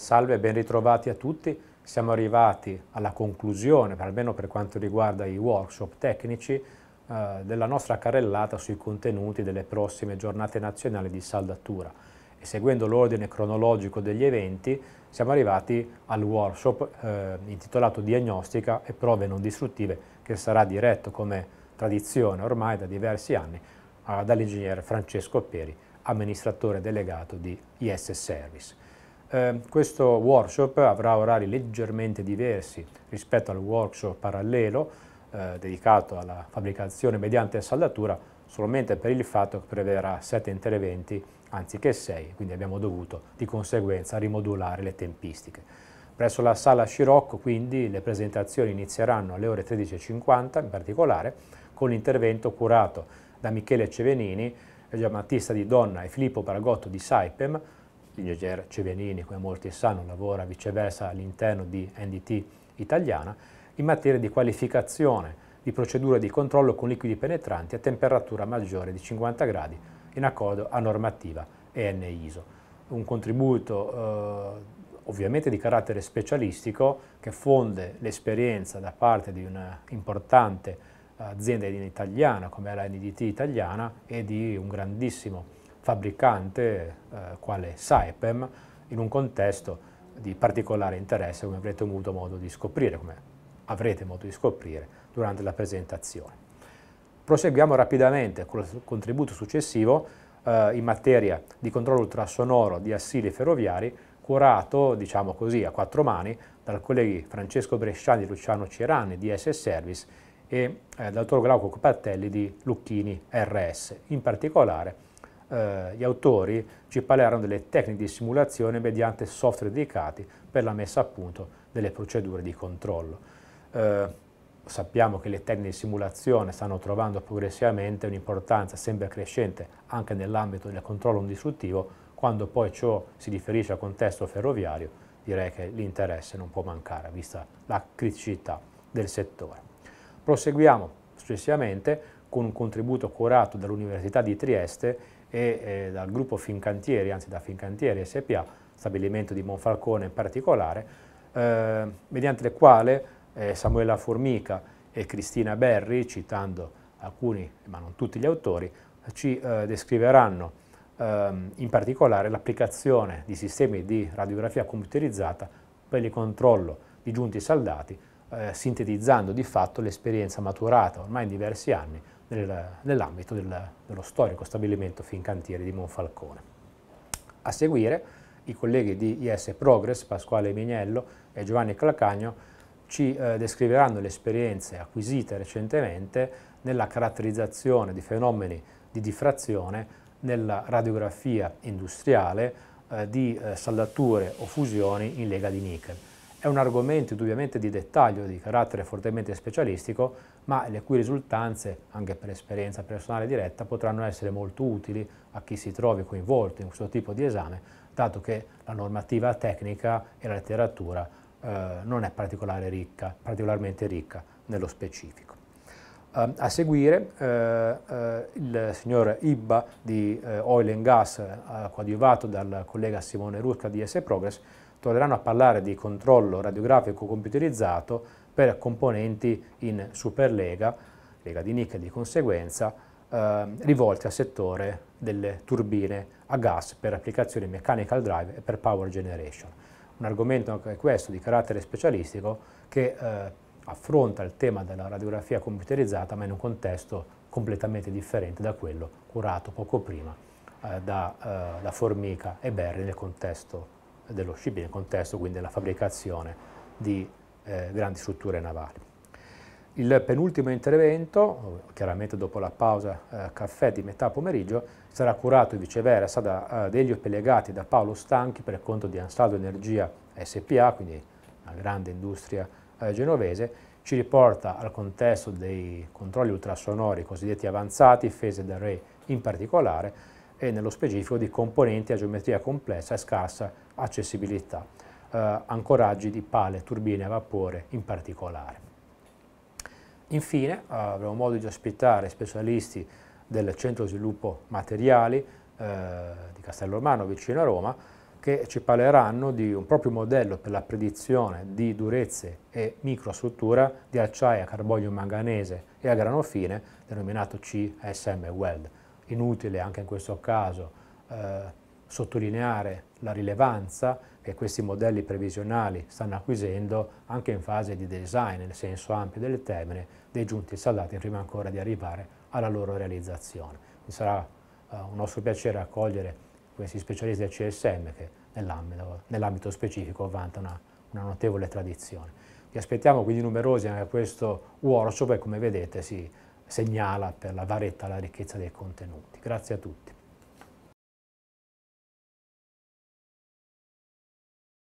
Salve, ben ritrovati a tutti. Siamo arrivati alla conclusione, almeno per quanto riguarda i workshop tecnici, eh, della nostra carrellata sui contenuti delle prossime giornate nazionali di saldatura. E seguendo l'ordine cronologico degli eventi, siamo arrivati al workshop eh, intitolato Diagnostica e prove non distruttive, che sarà diretto come tradizione ormai da diversi anni eh, dall'ingegnere Francesco Pieri, amministratore delegato di IS Service. Eh, questo workshop avrà orari leggermente diversi rispetto al workshop parallelo eh, dedicato alla fabbricazione mediante saldatura solamente per il fatto che prevederà 7 interventi anziché 6, quindi abbiamo dovuto di conseguenza rimodulare le tempistiche. Presso la sala Scirocco quindi le presentazioni inizieranno alle ore 13.50 in particolare con l'intervento curato da Michele Cevenini, eh, Giambattista di Donna e Filippo Paragotto di Saipem Giger Cevenini, come molti sanno, lavora viceversa all'interno di NDT italiana, in materia di qualificazione di procedure di controllo con liquidi penetranti a temperatura maggiore di 50 gradi in accordo a normativa EN ISO. Un contributo eh, ovviamente di carattere specialistico che fonde l'esperienza da parte di un'importante eh, azienda italiana come la NDT italiana e di un grandissimo fabbricante eh, quale Saipem in un contesto di particolare interesse come avrete avuto modo di scoprire, come avrete modo di scoprire durante la presentazione. Proseguiamo rapidamente con il contributo successivo eh, in materia di controllo ultrasonoro di assili ferroviari curato, diciamo così, a quattro mani dal colleghi Francesco Bresciani e Luciano Cirani di SS Service e eh, dal dottor Glauco Copattelli di Lucchini RS. In particolare eh, gli autori ci parleranno delle tecniche di simulazione mediante software dedicati per la messa a punto delle procedure di controllo. Eh, sappiamo che le tecniche di simulazione stanno trovando progressivamente un'importanza sempre crescente anche nell'ambito del controllo non distruttivo, quando poi ciò si riferisce al contesto ferroviario direi che l'interesse non può mancare vista la criticità del settore. Proseguiamo successivamente con un contributo curato dall'Università di Trieste e eh, dal gruppo Fincantieri, anzi da Fincantieri SPA, stabilimento di Monfalcone in particolare, eh, mediante le quali eh, Samuela Formica e Cristina Berri, citando alcuni, ma non tutti gli autori, ci eh, descriveranno ehm, in particolare l'applicazione di sistemi di radiografia computerizzata per il controllo di giunti saldati, eh, sintetizzando di fatto l'esperienza maturata ormai in diversi anni nel, nell'ambito del, dello storico stabilimento Fincantieri di Monfalcone. A seguire i colleghi di IS Progress, Pasquale Mignello e Giovanni Calcagno, ci eh, descriveranno le esperienze acquisite recentemente nella caratterizzazione di fenomeni di diffrazione nella radiografia industriale eh, di eh, saldature o fusioni in lega di nickel. È un argomento indubbiamente di dettaglio, di carattere fortemente specialistico, ma le cui risultanze, anche per esperienza personale diretta, potranno essere molto utili a chi si trovi coinvolto in questo tipo di esame, dato che la normativa tecnica e la letteratura eh, non è particolare ricca, particolarmente ricca nello specifico. Ehm, a seguire eh, eh, il signor Ibba di eh, Oil and Gas, eh, coadiuvato dal collega Simone Rusca di S Progress, torneranno a parlare di controllo radiografico computerizzato per componenti in Superlega, lega di NIC di conseguenza, ehm, rivolti al settore delle turbine a gas per applicazioni mechanical drive e per power generation. Un argomento anche questo di carattere specialistico che eh, affronta il tema della radiografia computerizzata ma in un contesto completamente differente da quello curato poco prima eh, da, eh, da, Formica e Berri nel contesto dello shipping, nel contesto quindi della fabbricazione di eh, grandi strutture navali. Il penultimo intervento, chiaramente dopo la pausa eh, caffè di metà pomeriggio, sarà curato viceversa da eh, degli Pelegati da Paolo Stanchi per conto di Ansaldo Energia SPA, quindi una grande industria eh, genovese ci riporta al contesto dei controlli ultrasonori cosiddetti avanzati, phase array in particolare, e nello specifico di componenti a geometria complessa e scarsa accessibilità, eh, ancoraggi di pale, turbine a vapore in particolare. Infine eh, avremo modo di ospitare specialisti del Centro Sviluppo Materiali eh, di Castello Romano vicino a Roma, che ci parleranno di un proprio modello per la predizione di durezze e microstruttura di acciaio a carbonio manganese e a grano fine, denominato CSM Weld. Inutile anche in questo caso eh, sottolineare la rilevanza che questi modelli previsionali stanno acquisendo anche in fase di design, nel senso ampio del termine, dei giunti saldati prima ancora di arrivare alla loro realizzazione. Mi sarà eh, un nostro piacere accogliere questi specialisti del CSM, che nell'ambito, nell specifico vanta una, una, notevole tradizione. Vi aspettiamo quindi numerosi anche a questo workshop e come vedete si segnala per la varietà la ricchezza dei contenuti. Grazie a tutti.